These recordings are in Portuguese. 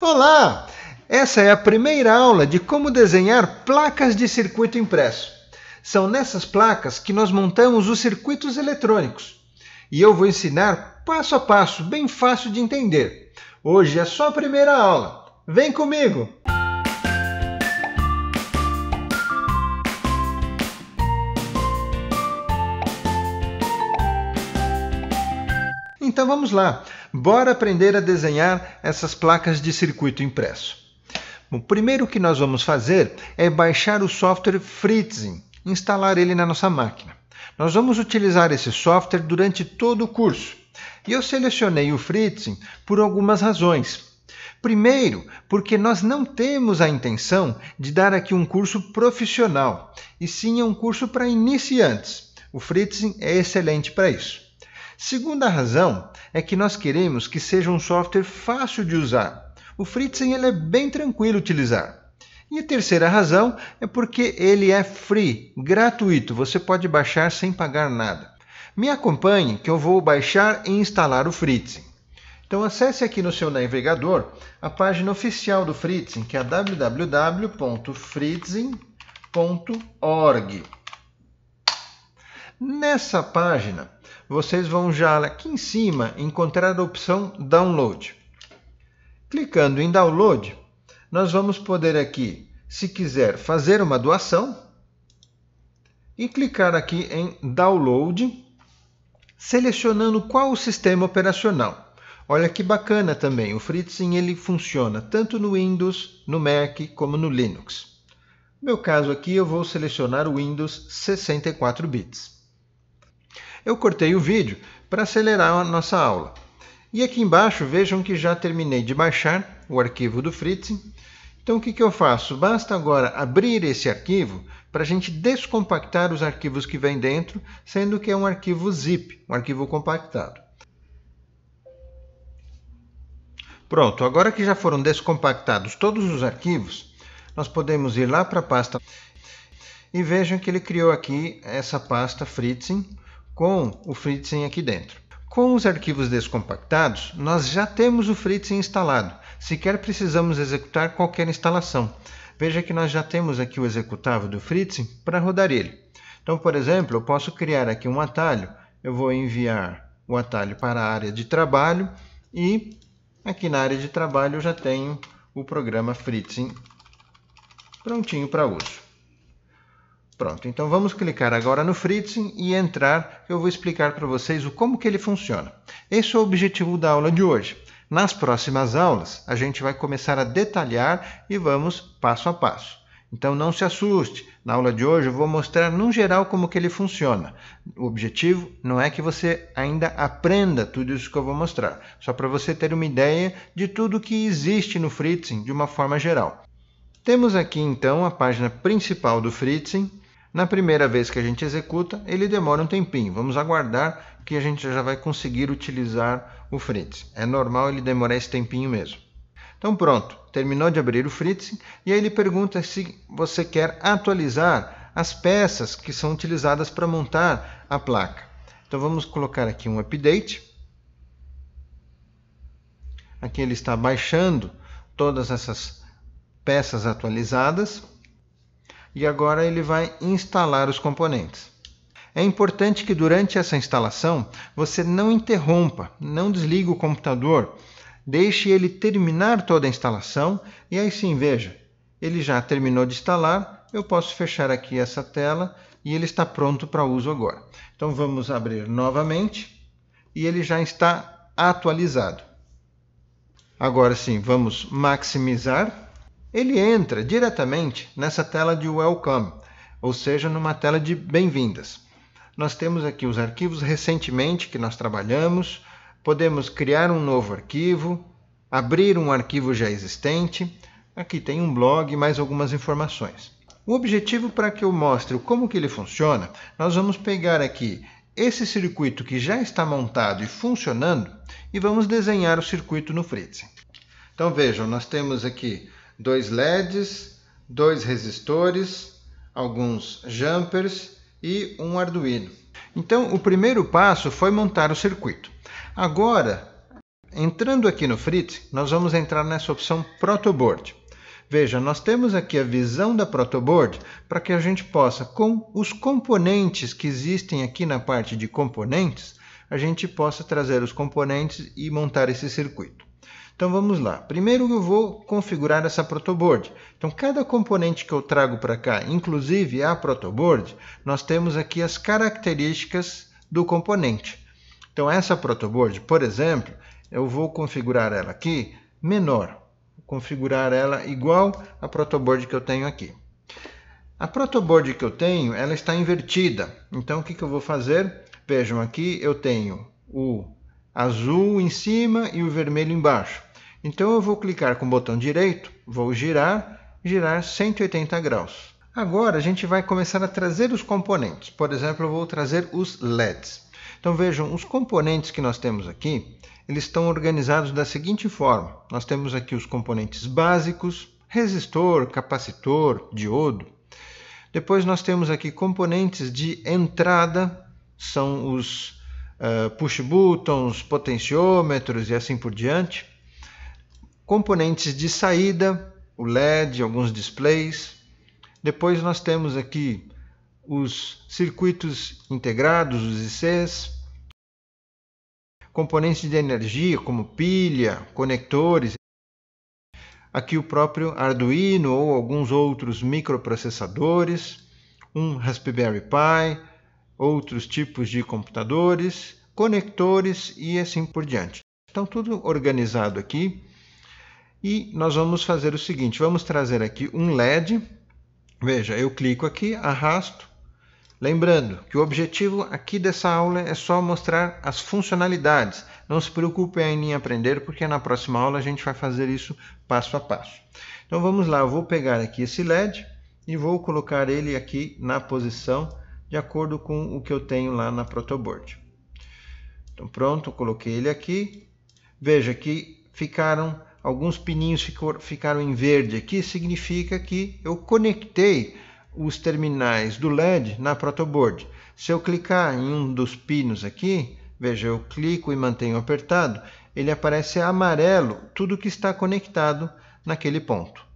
Olá! Essa é a primeira aula de como desenhar placas de circuito impresso. São nessas placas que nós montamos os circuitos eletrônicos. E eu vou ensinar passo a passo, bem fácil de entender. Hoje é só a primeira aula. Vem comigo! Então vamos lá, bora aprender a desenhar essas placas de circuito impresso. O primeiro que nós vamos fazer é baixar o software Fritzing, instalar ele na nossa máquina. Nós vamos utilizar esse software durante todo o curso. E eu selecionei o Fritzing por algumas razões. Primeiro, porque nós não temos a intenção de dar aqui um curso profissional, e sim um curso para iniciantes. O Fritzing é excelente para isso. Segunda razão é que nós queremos que seja um software fácil de usar. O Fritzen ele é bem tranquilo utilizar. E a terceira razão é porque ele é free, gratuito, você pode baixar sem pagar nada. Me acompanhe que eu vou baixar e instalar o Fritzen. Então acesse aqui no seu navegador a página oficial do Fritzen, que é www.fritzen.org. Nessa página vocês vão já aqui em cima encontrar a opção Download. Clicando em Download, nós vamos poder aqui, se quiser, fazer uma doação e clicar aqui em Download, selecionando qual o sistema operacional. Olha que bacana também, o FreeSync ele funciona tanto no Windows, no Mac como no Linux. No meu caso aqui eu vou selecionar o Windows 64 bits eu cortei o vídeo para acelerar a nossa aula. E aqui embaixo vejam que já terminei de baixar o arquivo do Fritzing. Então o que, que eu faço? Basta agora abrir esse arquivo para a gente descompactar os arquivos que vem dentro, sendo que é um arquivo zip, um arquivo compactado. Pronto, agora que já foram descompactados todos os arquivos, nós podemos ir lá para a pasta e vejam que ele criou aqui essa pasta Fritzing, com o Fritzen aqui dentro. Com os arquivos descompactados, nós já temos o Fritzen instalado, sequer precisamos executar qualquer instalação. Veja que nós já temos aqui o executável do Fritzen para rodar ele. Então, por exemplo, eu posso criar aqui um atalho, eu vou enviar o atalho para a área de trabalho e aqui na área de trabalho eu já tenho o programa Fritzen prontinho para uso. Pronto, então vamos clicar agora no Fritzing e entrar, eu vou explicar para vocês o como que ele funciona. Esse é o objetivo da aula de hoje. Nas próximas aulas, a gente vai começar a detalhar e vamos passo a passo. Então não se assuste, na aula de hoje eu vou mostrar no geral como que ele funciona. O objetivo não é que você ainda aprenda tudo isso que eu vou mostrar, só para você ter uma ideia de tudo que existe no Fritzing de uma forma geral. Temos aqui então a página principal do Fritzing, na primeira vez que a gente executa, ele demora um tempinho. Vamos aguardar que a gente já vai conseguir utilizar o Fritz. É normal ele demorar esse tempinho mesmo. Então pronto, terminou de abrir o Fritz e aí ele pergunta se você quer atualizar as peças que são utilizadas para montar a placa. Então vamos colocar aqui um update. Aqui ele está baixando todas essas peças atualizadas e agora ele vai instalar os componentes. É importante que durante essa instalação você não interrompa, não desligue o computador, deixe ele terminar toda a instalação e aí sim, veja, ele já terminou de instalar, eu posso fechar aqui essa tela e ele está pronto para uso agora. Então vamos abrir novamente e ele já está atualizado. Agora sim, vamos maximizar ele entra diretamente nessa tela de Welcome, ou seja, numa tela de Bem-vindas. Nós temos aqui os arquivos recentemente que nós trabalhamos, podemos criar um novo arquivo, abrir um arquivo já existente, aqui tem um blog e mais algumas informações. O objetivo para que eu mostre como que ele funciona, nós vamos pegar aqui esse circuito que já está montado e funcionando e vamos desenhar o circuito no Fritzen. Então vejam, nós temos aqui dois LEDs, dois resistores, alguns jumpers e um Arduino. Então, o primeiro passo foi montar o circuito. Agora, entrando aqui no Fritz, nós vamos entrar nessa opção protoboard. Veja, nós temos aqui a visão da protoboard para que a gente possa, com os componentes que existem aqui na parte de componentes, a gente possa trazer os componentes e montar esse circuito. Então vamos lá. Primeiro eu vou configurar essa protoboard. Então cada componente que eu trago para cá, inclusive a protoboard, nós temos aqui as características do componente. Então essa protoboard, por exemplo, eu vou configurar ela aqui menor. Vou configurar ela igual à protoboard que eu tenho aqui. A protoboard que eu tenho, ela está invertida. Então o que, que eu vou fazer? Vejam aqui, eu tenho o azul em cima e o vermelho embaixo. Então eu vou clicar com o botão direito, vou girar, girar 180 graus. Agora a gente vai começar a trazer os componentes. Por exemplo, eu vou trazer os LEDs. Então vejam, os componentes que nós temos aqui, eles estão organizados da seguinte forma. Nós temos aqui os componentes básicos, resistor, capacitor, diodo. Depois nós temos aqui componentes de entrada, são os uh, push buttons, potenciômetros e assim por diante componentes de saída, o LED, alguns displays. Depois nós temos aqui os circuitos integrados, os ICs, componentes de energia como pilha, conectores, aqui o próprio Arduino ou alguns outros microprocessadores, um Raspberry Pi, outros tipos de computadores, conectores e assim por diante. Então tudo organizado aqui e nós vamos fazer o seguinte, vamos trazer aqui um LED. Veja, eu clico aqui, arrasto. Lembrando que o objetivo aqui dessa aula é só mostrar as funcionalidades. Não se preocupe ainda em aprender, porque na próxima aula a gente vai fazer isso passo a passo. Então vamos lá, eu vou pegar aqui esse LED e vou colocar ele aqui na posição de acordo com o que eu tenho lá na protoboard. Então pronto, coloquei ele aqui. Veja que ficaram alguns pininhos ficaram em verde aqui, significa que eu conectei os terminais do LED na protoboard. Se eu clicar em um dos pinos aqui, veja, eu clico e mantenho apertado, ele aparece amarelo tudo que está conectado naquele ponto.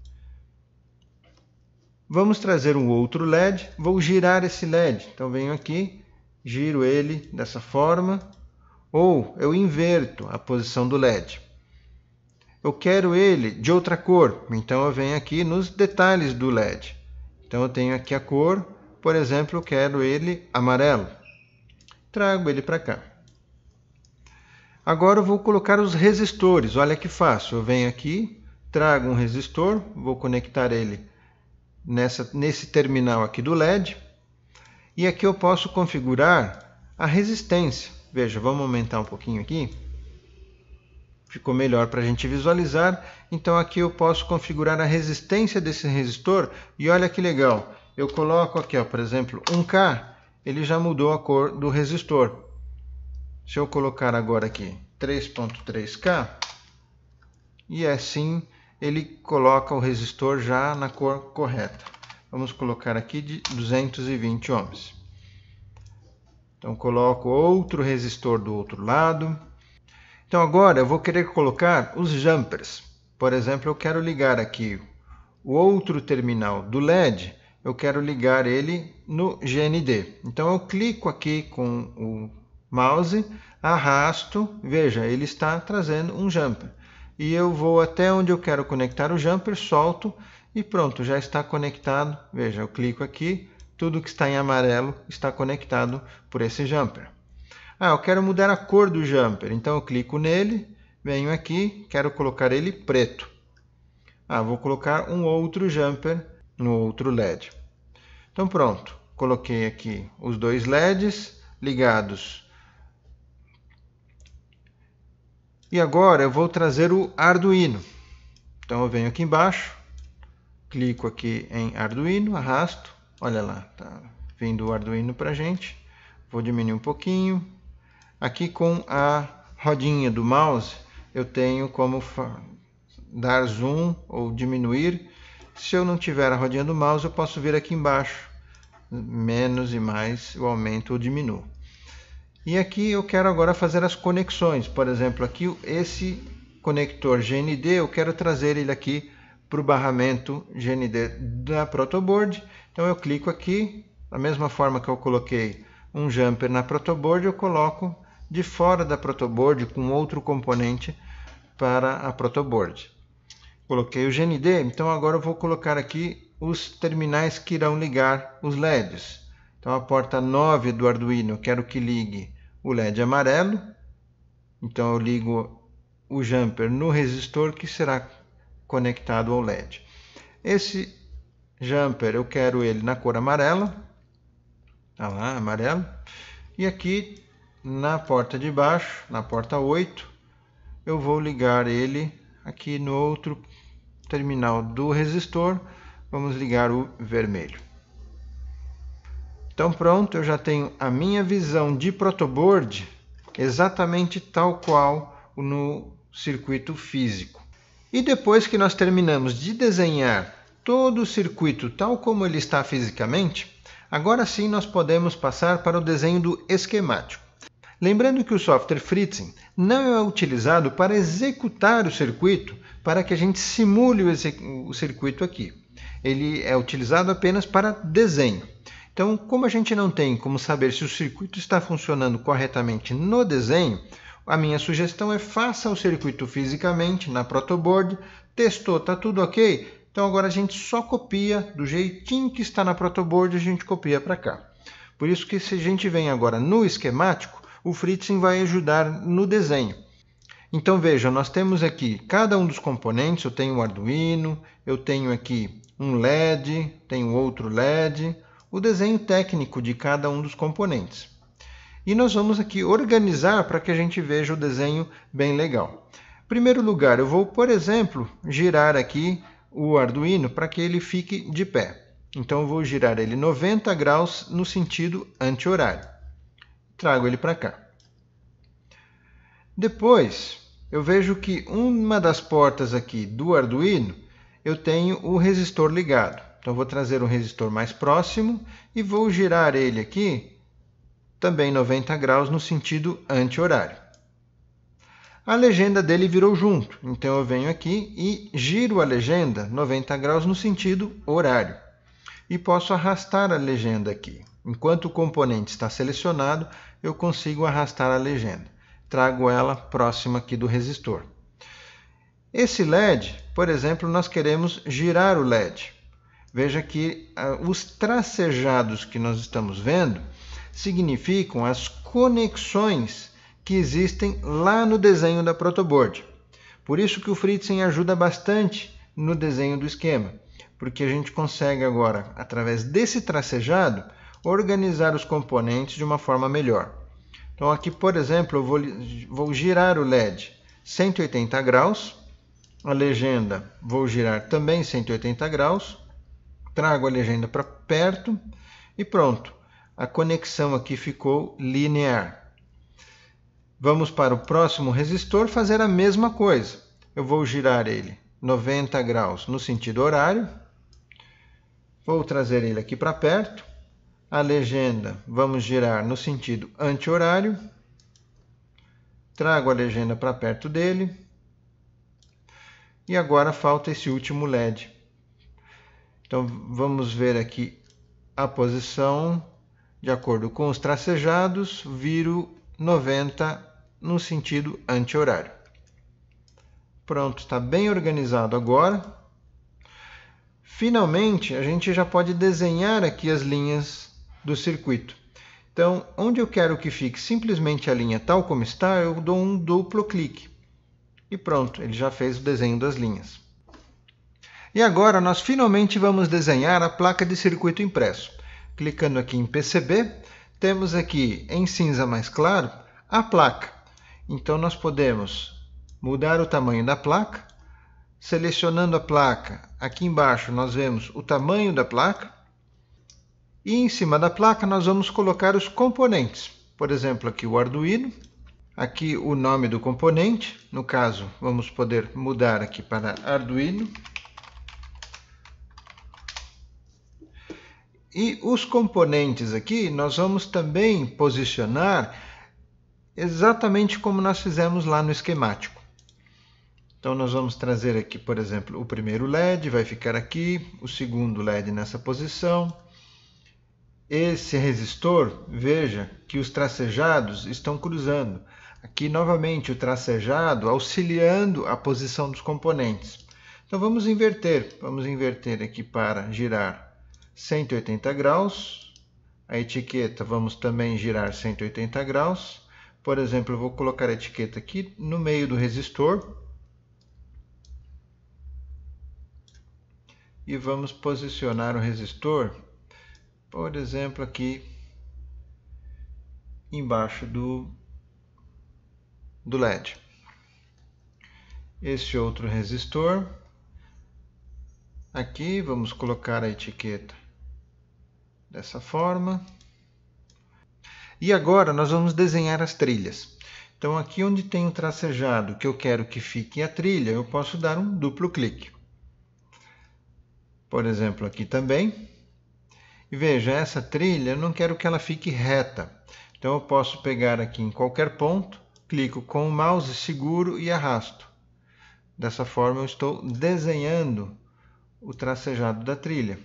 Vamos trazer um outro LED, vou girar esse LED, então venho aqui, giro ele dessa forma, ou eu inverto a posição do LED eu quero ele de outra cor. Então eu venho aqui nos detalhes do LED. Então eu tenho aqui a cor, por exemplo, eu quero ele amarelo. Trago ele para cá. Agora eu vou colocar os resistores. Olha que fácil. Eu venho aqui, trago um resistor, vou conectar ele nessa, nesse terminal aqui do LED. E aqui eu posso configurar a resistência. Veja, vamos aumentar um pouquinho aqui ficou melhor para a gente visualizar. Então aqui eu posso configurar a resistência desse resistor e olha que legal. Eu coloco aqui, ó, por exemplo, 1K, ele já mudou a cor do resistor. Se eu colocar agora aqui 3.3K, e assim ele coloca o resistor já na cor correta. Vamos colocar aqui de 220 ohms. Então coloco outro resistor do outro lado então agora eu vou querer colocar os jumpers. Por exemplo, eu quero ligar aqui o outro terminal do LED, eu quero ligar ele no GND. Então eu clico aqui com o mouse, arrasto, veja, ele está trazendo um jumper. E eu vou até onde eu quero conectar o jumper, solto e pronto, já está conectado. Veja, eu clico aqui, tudo que está em amarelo está conectado por esse jumper. Ah, eu quero mudar a cor do jumper, então eu clico nele, venho aqui, quero colocar ele preto. Ah, vou colocar um outro jumper no outro LED. Então pronto, coloquei aqui os dois LEDs ligados. E agora eu vou trazer o Arduino. Então eu venho aqui embaixo, clico aqui em Arduino, arrasto, olha lá, tá vindo o Arduino para gente. Vou diminuir um pouquinho, Aqui com a rodinha do mouse, eu tenho como dar zoom ou diminuir. Se eu não tiver a rodinha do mouse, eu posso vir aqui embaixo. Menos e mais, eu aumento ou diminuo. E aqui eu quero agora fazer as conexões. Por exemplo, aqui esse conector GND, eu quero trazer ele aqui para o barramento GND da protoboard. Então eu clico aqui, da mesma forma que eu coloquei um jumper na protoboard, eu coloco de fora da protoboard com outro componente para a protoboard. Coloquei o GND, então agora eu vou colocar aqui os terminais que irão ligar os LEDs. Então a porta 9 do Arduino eu quero que ligue o LED amarelo. Então eu ligo o jumper no resistor que será conectado ao LED. Esse jumper eu quero ele na cor amarela. Tá lá, amarelo. E aqui na porta de baixo, na porta 8, eu vou ligar ele aqui no outro terminal do resistor, vamos ligar o vermelho. Então pronto, eu já tenho a minha visão de protoboard exatamente tal qual no circuito físico. E depois que nós terminamos de desenhar todo o circuito tal como ele está fisicamente, agora sim nós podemos passar para o desenho do esquemático. Lembrando que o software Fritzing não é utilizado para executar o circuito, para que a gente simule o, o circuito aqui. Ele é utilizado apenas para desenho. Então, como a gente não tem como saber se o circuito está funcionando corretamente no desenho, a minha sugestão é faça o circuito fisicamente na protoboard, testou, está tudo ok? Então agora a gente só copia do jeitinho que está na protoboard, a gente copia para cá. Por isso que se a gente vem agora no esquemático, o Fritzing vai ajudar no desenho. Então veja, nós temos aqui cada um dos componentes, eu tenho o Arduino, eu tenho aqui um LED, tenho outro LED, o desenho técnico de cada um dos componentes. E nós vamos aqui organizar para que a gente veja o desenho bem legal. Em primeiro lugar, eu vou, por exemplo, girar aqui o Arduino para que ele fique de pé. Então eu vou girar ele 90 graus no sentido anti-horário trago ele para cá. Depois, eu vejo que uma das portas aqui do Arduino, eu tenho o resistor ligado. Então, vou trazer um resistor mais próximo e vou girar ele aqui, também 90 graus, no sentido anti-horário. A legenda dele virou junto, então eu venho aqui e giro a legenda 90 graus no sentido horário. E posso arrastar a legenda aqui. Enquanto o componente está selecionado, eu consigo arrastar a legenda. Trago ela próxima aqui do resistor. Esse LED, por exemplo, nós queremos girar o LED. Veja que uh, os tracejados que nós estamos vendo significam as conexões que existem lá no desenho da protoboard. Por isso que o Fritzen ajuda bastante no desenho do esquema, porque a gente consegue agora, através desse tracejado, organizar os componentes de uma forma melhor. Então aqui, por exemplo, eu vou, vou girar o LED 180 graus, a legenda vou girar também 180 graus, trago a legenda para perto e pronto. A conexão aqui ficou linear. Vamos para o próximo resistor fazer a mesma coisa. Eu vou girar ele 90 graus no sentido horário, vou trazer ele aqui para perto, a legenda vamos girar no sentido anti-horário. Trago a legenda para perto dele. E agora falta esse último LED. Então vamos ver aqui a posição de acordo com os tracejados, viro 90 no sentido anti-horário. Pronto, está bem organizado agora. Finalmente, a gente já pode desenhar aqui as linhas do circuito. Então, onde eu quero que fique simplesmente a linha tal como está, eu dou um duplo clique. E pronto, ele já fez o desenho das linhas. E agora nós finalmente vamos desenhar a placa de circuito impresso. Clicando aqui em PCB, temos aqui em cinza mais claro a placa. Então nós podemos mudar o tamanho da placa. Selecionando a placa, aqui embaixo nós vemos o tamanho da placa e em cima da placa nós vamos colocar os componentes. Por exemplo, aqui o Arduino, aqui o nome do componente, no caso vamos poder mudar aqui para Arduino. E os componentes aqui nós vamos também posicionar exatamente como nós fizemos lá no esquemático. Então nós vamos trazer aqui, por exemplo, o primeiro LED vai ficar aqui, o segundo LED nessa posição, esse resistor, veja que os tracejados estão cruzando. Aqui novamente o tracejado auxiliando a posição dos componentes. Então vamos inverter, vamos inverter aqui para girar 180 graus. A etiqueta vamos também girar 180 graus. Por exemplo, eu vou colocar a etiqueta aqui no meio do resistor. E vamos posicionar o resistor por exemplo, aqui embaixo do, do LED. Este outro resistor. Aqui vamos colocar a etiqueta dessa forma. E agora nós vamos desenhar as trilhas. Então aqui onde tem o um tracejado que eu quero que fique a trilha, eu posso dar um duplo clique. Por exemplo, aqui também e veja, essa trilha eu não quero que ela fique reta. Então eu posso pegar aqui em qualquer ponto, clico com o mouse, seguro e arrasto. Dessa forma eu estou desenhando o tracejado da trilha.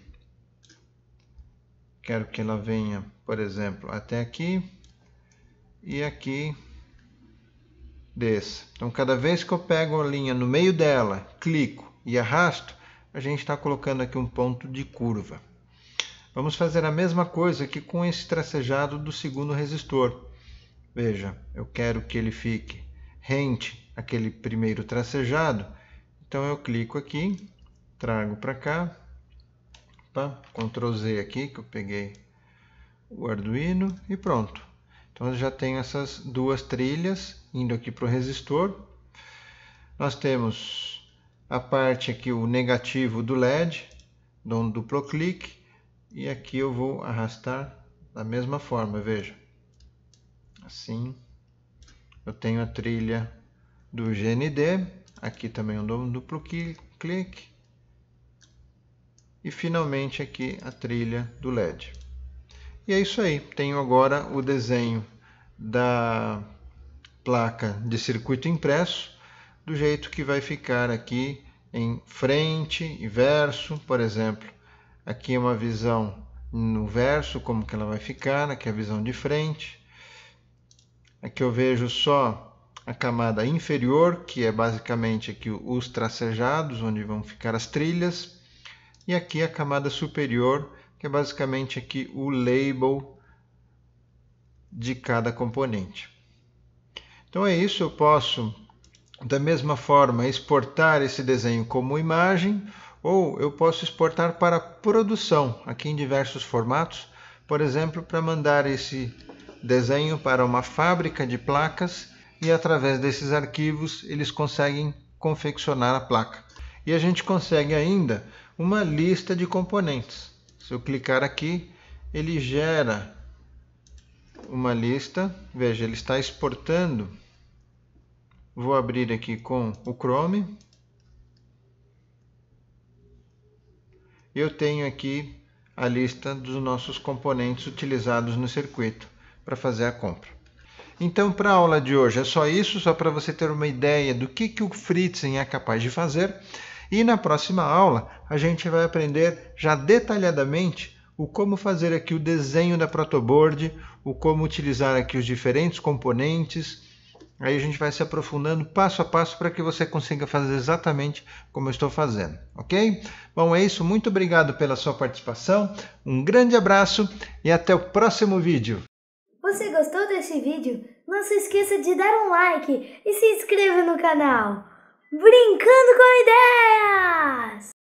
Quero que ela venha, por exemplo, até aqui e aqui desça. Então cada vez que eu pego a linha no meio dela, clico e arrasto, a gente está colocando aqui um ponto de curva. Vamos fazer a mesma coisa que com esse tracejado do segundo resistor. Veja, eu quero que ele fique rente àquele primeiro tracejado, então eu clico aqui, trago para cá, opa, Ctrl Z aqui, que eu peguei o Arduino e pronto. Então eu já tenho essas duas trilhas indo aqui para o resistor. Nós temos a parte aqui, o negativo do LED, dou um duplo clique, e aqui eu vou arrastar da mesma forma, veja. Assim, eu tenho a trilha do GND, aqui também eu dou um duplo clique. E finalmente aqui a trilha do LED. E é isso aí, tenho agora o desenho da placa de circuito impresso, do jeito que vai ficar aqui em frente e verso, por exemplo. Aqui é uma visão no verso, como que ela vai ficar, aqui né, é a visão de frente. Aqui eu vejo só a camada inferior, que é basicamente aqui os tracejados, onde vão ficar as trilhas. E aqui a camada superior, que é basicamente aqui o label de cada componente. Então é isso, eu posso da mesma forma exportar esse desenho como imagem, ou eu posso exportar para produção, aqui em diversos formatos, por exemplo, para mandar esse desenho para uma fábrica de placas e através desses arquivos eles conseguem confeccionar a placa. E a gente consegue ainda uma lista de componentes. Se eu clicar aqui, ele gera uma lista. Veja, ele está exportando. Vou abrir aqui com o Chrome. eu tenho aqui a lista dos nossos componentes utilizados no circuito para fazer a compra. Então, para a aula de hoje é só isso, só para você ter uma ideia do que, que o Fritzen é capaz de fazer. E na próxima aula a gente vai aprender já detalhadamente o como fazer aqui o desenho da protoboard, o como utilizar aqui os diferentes componentes, Aí a gente vai se aprofundando passo a passo para que você consiga fazer exatamente como eu estou fazendo, ok? Bom, é isso. Muito obrigado pela sua participação. Um grande abraço e até o próximo vídeo. Você gostou desse vídeo? Não se esqueça de dar um like e se inscreva no canal. Brincando com ideias!